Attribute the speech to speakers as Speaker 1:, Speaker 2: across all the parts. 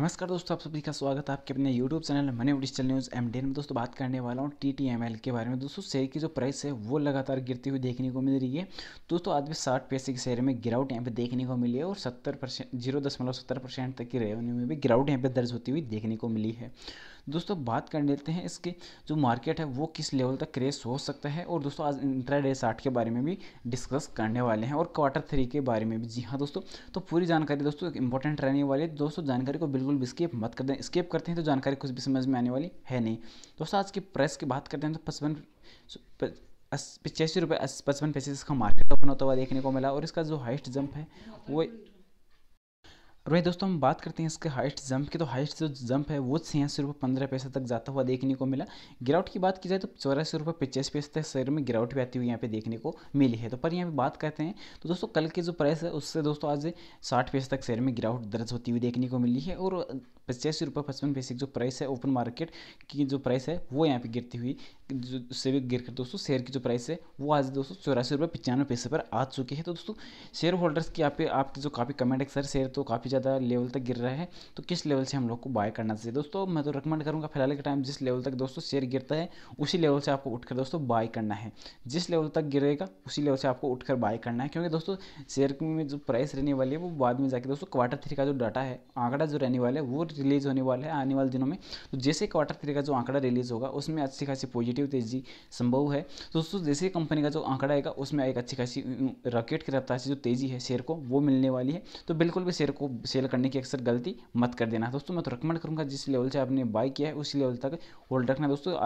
Speaker 1: नमस्कार दोस्तों आप सभी का स्वागत है आपके अपने YouTube channel Money Digital News M में दोस्तों बात करने वाला हूँ टी के बारे में दोस्तों शेयर की जो प्राइस है वो लगातार गिरती हुई देखने को मिल रही है दोस्तों आज भी साठ पैसे के शेयर में गिरावट यहाँ पे देखने को मिली है और सत्तर परसेंट जीरो दशमलव सत्तर परसेंट तक की रेवेन्यू में भी गिरावट यहाँ पे दर्ज होती हुई देखने को मिली है दोस्तों बात कर लेते हैं इसके जो मार्केट है वो किस लेवल तक क्रेस हो सकता है और दोस्तों आज इंट्राडे साठ के बारे में भी डिस्कस करने वाले हैं और क्वार्टर थ्री के बारे में भी जी हाँ दोस्तों तो पूरी जानकारी दोस्तों इंपॉर्टेंट रहने वाली है दोस्तों जानकारी को बिल्कुल भी स्केप मत कर दें स्केप करते हैं तो जानकारी कुछ भी समझ में आने वाली है नहीं दोस्तों आज की प्राइस की बात करते हैं तो पचपन पचासी रुपये पचपन पैसे इसका मार्केट ओपन होता हुआ देखने को मिला और इसका जो हाइस्ट जंप है वो और वही दोस्तों हम बात करते हैं इसके हाइस्ट जंप की तो हाइस्ट जो जंप है वो छियासी रुपये पंद्रह पैसे तक जाता हुआ देखने को मिला गिरावट की बात की जाए तो चौरासी रुपये पचास पैसे तक शेयर में गिरावट भी आती हुई यहाँ पे देखने को मिली है तो पर यहाँ पे बात करते हैं तो दोस्तों कल के जो प्राइस है उससे दोस्तों आज साठ पैसे तक शेयर में गिरावट दर्ज होती हुई देखने को मिली है और पचासी रुपये पचपन पैसे जो प्राइस है ओपन मार्केट की जो प्राइस है वो यहाँ पे गिरती हुई जो से भी गिर कर दोस्तों शेयर की जो प्राइस है वो आज दोस्तों चौरासी रुपये पचानवे पैसे पर आ चुकी है तो दोस्तों शेयर होल्डर्स की यहाँ पे आपके जो काफ़ी कमेंट है सर शेयर तो काफ़ी ज़्यादा लेवल तक गिर रहा है तो किस लेवल से हम लोग को बाय करना चाहिए दोस्तों मैं तो रिकमेंड करूँगा फिलहाल के टाइम जिस लेवल तक दोस्तों शेयर गिरता है उसी लेवल से आपको उठकर दोस्तों बाय करना है जिस लेवल तक गिरेगा उसी लेवल से आपको उठकर बाय करना है क्योंकि दोस्तों शेयर में जो प्राइस रहने वाली है वो बाद में जाके दोस्तों क्वार्टर थ्री का जो डाटा है आंकड़ा जो रहने वाला है वो रिलीज़ होने वाला है आने वाले दिनों में तो जैसे क्वार्टर थ्री का जो आंकड़ा रिलीज़ होगा उसमें अच्छी खासी पॉजिटिव तेजी संभव है तो दोस्तों जैसे कंपनी का जो आंकड़ा आएगा उसमें एक अच्छी खासी रॉकेट की रफ्तार से जो तेज़ी है शेयर को वो मिलने वाली है तो बिल्कुल भी शेयर को सेल करने की अक्सर गलती मत कर देना दोस्तों मैं तो रिकमेंड करूँगा जिस लेवल से आपने बाई किया है उस लेवल तक होल्ड रखना दोस्तों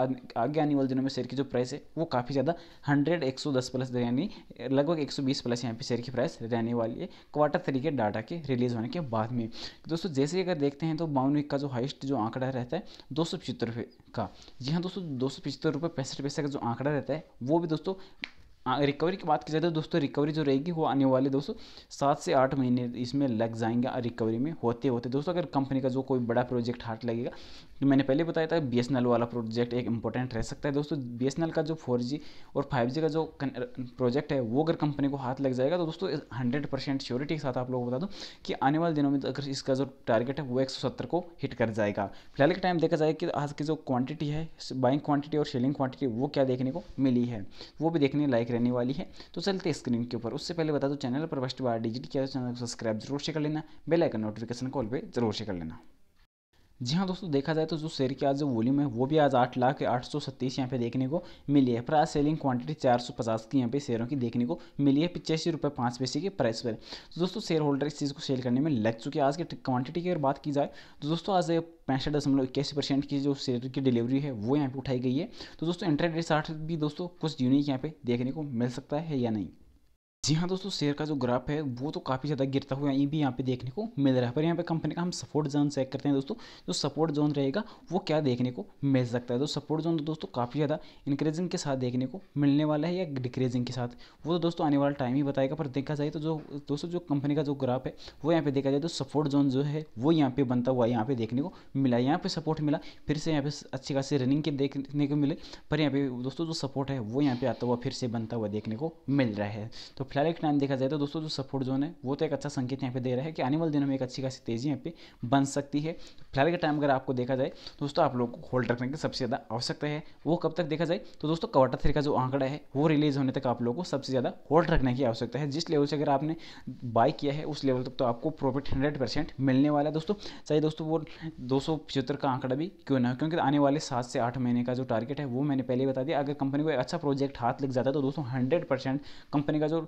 Speaker 1: आगे आने वाले दिनों में शेयर की जो प्राइस है वो काफ़ी ज़्यादा हंड्रेड एक सौ दस प्लस यानी लगभग एक सौ बीस प्लस यहाँ पे शेयर की प्राइस रहने वाली है क्वार्टर थ्री के डाटा के रिलीज़ होने के बाद में दोस्तों जैसे अगर देखते हैं तो बावन का जो हाइस्ट जो आंकड़ा रहता है दो सौ पचहत्तर रुपये का जी हाँ दोस्तों दो सौ पचहत्तर रुपये पैंसठ पैसे का जो आंकड़ा रहता है वो भी दोस्तों रिकवरी हाँ, की बात की जाए तो दोस्तों रिकवरी जो रहेगी वो आने वाले दोस्तों सात से आठ महीने इसमें लग जाएंगे रिकवरी में होते होते दोस्तों अगर कंपनी का जो कोई बड़ा प्रोजेक्ट हार्ट लगेगा तो मैंने पहले बताया था बी वाला प्रोजेक्ट एक इंपॉर्टेंट रह सकता है दोस्तों बी का जो फोर और फाइव का जो प्रोजेक्ट है वो अगर कंपनी को हाथ लग जाएगा तो दोस्तों हंड्रेड परसेंट श्योरिटी के साथ आप लोग बता दूँ कि आने वाले दिनों में तो अगर इसका जो टारगेट है वो एक को हिट कर जाएगा फिलहाल के टाइम देखा जाए कि आज की जो क्वांटिटी है बाइंग क्वांटिटी और सेलिंग क्वान्टिटी वो क्या देखने को मिली है वो भी देखने लायक रहने वाली है तो चलते स्क्रीन के ऊपर उससे पहले बता दो चैनल पर फर्स्ट बार डिजिट किया तो चैनल को सब्सक्राइब जरूर से कर लेना बेल आइकन नोटिफिकेशन कॉल पर जरूर से कर लेना जी हाँ दोस्तों देखा जाए तो जो शेयर की आज जो वॉल्यूम है वो भी आज आठ लाख आठ सौ सत्तीस यहाँ पे देखने को मिली है पर आज सेलिंग क्वांटिटी चार सौ पचास की यहाँ पे शेयरों की देखने को मिली है पिचासी रुपये पाँच पैसे के प्राइस पर तो दोस्तों शेयर होल्डर इस चीज़ को सेल करने में लग चुके हैं आज की क्वांटिटी की अगर बात की जाए तो दोस्तों आज पैंसठ दशमलव इक्यासी परसेंट की जो शेयर की डिलीवरी है वो यहाँ पर उठाई गई है तो दोस्तों इंटरेस्ट रेट साठ भी दोस्तों कुछ यूनिक यहाँ पे देखने को मिल सकता है या नहीं जी हाँ दोस्तों शेयर का जो ग्राफ है वो तो काफ़ी ज़्यादा गिरता हुआ ये भी यहाँ पे देखने को मिल रहा है पर यहाँ पे कंपनी का हम सपोर्ट जोन चेक करते हैं दोस्तों जो सपोर्ट जोन रहेगा वो क्या देखने को मिल सकता है तो सपोर्ट जोन तो दोस्तों काफ़ी ज़्यादा इंक्रीजिंग के साथ देखने को मिलने वाला है या डिक्रीजिंग के साथ वो तो दोस्तों आने वाला टाइम ही बताएगा पर देखा जाए तो जो दोस्तों जो कंपनी का जो ग्राफ है वो यहाँ पर देखा जाए तो सपोर्ट जोन जो है वो यहाँ पर बनता हुआ यहाँ पर देखने को मिला यहाँ पर सपोर्ट मिला फिर से यहाँ पर अच्छी खासी रनिंग के देखने को मिले पर यहाँ पर दोस्तों जो सपोर्ट है वो यहाँ पर आता हुआ फिर से बनता हुआ देखने को मिल रहा है तो फिलहाल एक टाइम देखा जाए तो दोस्तों जो सपोर्ट जोन है वो तो एक अच्छा संकेत यहाँ पे दे रहा है कि आने वाले दिनों में एक अच्छी खासी तेज़ी यहाँ पे बन सकती है फिलहाल के टाइम अगर आपको देखा जाए दोस्तों आप लोग को होल्ड रखने की सबसे ज़्यादा आवश्यकता है वो कब तक देखा जाए तो दोस्तों क्वार्टर थ्री का जो आंकड़ा है वो रिलीज होने तक आप लोग को सबसे ज़्यादा होल्ड रखने की आवश्यकता है जिस लेवल से अगर आपने बाय किया है उस लेवल तक तो आपको प्रॉफिट हंड्रेड मिलने वाला है दोस्तों चाहे दोस्तों वो दो का आंकड़ा भी क्यों ना हो क्योंकि आने वाले सात से आठ महीने का जो टारगेट है वो मैंने पहले बता दिया अगर कंपनी को अच्छा प्रोजेक्ट हाथ लग जाता है तो दोस्तों हंड्रेड कंपनी का जो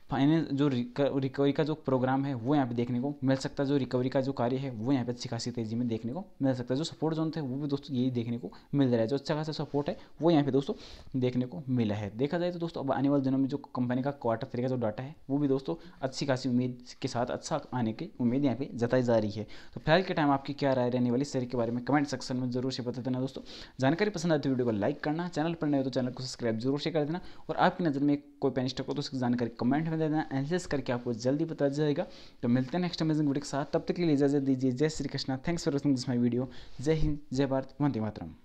Speaker 1: फाइनेंस जो रिकवरी का जो प्रोग्राम है वो यहाँ पे देखने को मिल सकता है जो रिकवरी का जो कार्य है वो यहाँ पे अच्छी खासी तेजी में देखने को मिल सकता है जो सपोर्ट जोन थे वो भी दोस्तों यही देखने को मिल रहा है जो अच्छा खासा सपोर्ट है वो यहाँ पे दोस्तों देखने को मिला है देखा जाए तो दोस्तों अब आने वाले दिनों में जो कंपनी का क्वार्टर थ्री का जो डाटा है वो भी दोस्तों अच्छी खासी उम्मीद के साथ अच्छा आने की उम्मीद यहाँ पे जताई जा रही है तो फिलहाल के टाइम आपकी क्या राय रहने वाली शेयर के बारे में कमेंट सेक्शन में जरूर से बता देना दोस्तों जानकारी पसंद आती है वीडियो को लाइक करना चैनल पर नहीं हो तो चैनल को सब्सक्राइब जरूर से कर देना और आपकी नज़र में कोई पेन स्टॉक हो तो उसकी जानकारी कमेंट में देना एनालिसिस करके आपको जल्दी पता जाएगा तो मिलते हैं नेक्स्ट अमेजिंग वीडियो के साथ तब तक के लिए इजाजत दीजिए जय Shri Krishna thanks for watching this my video जय हिंद जय भारत वंदे मातरम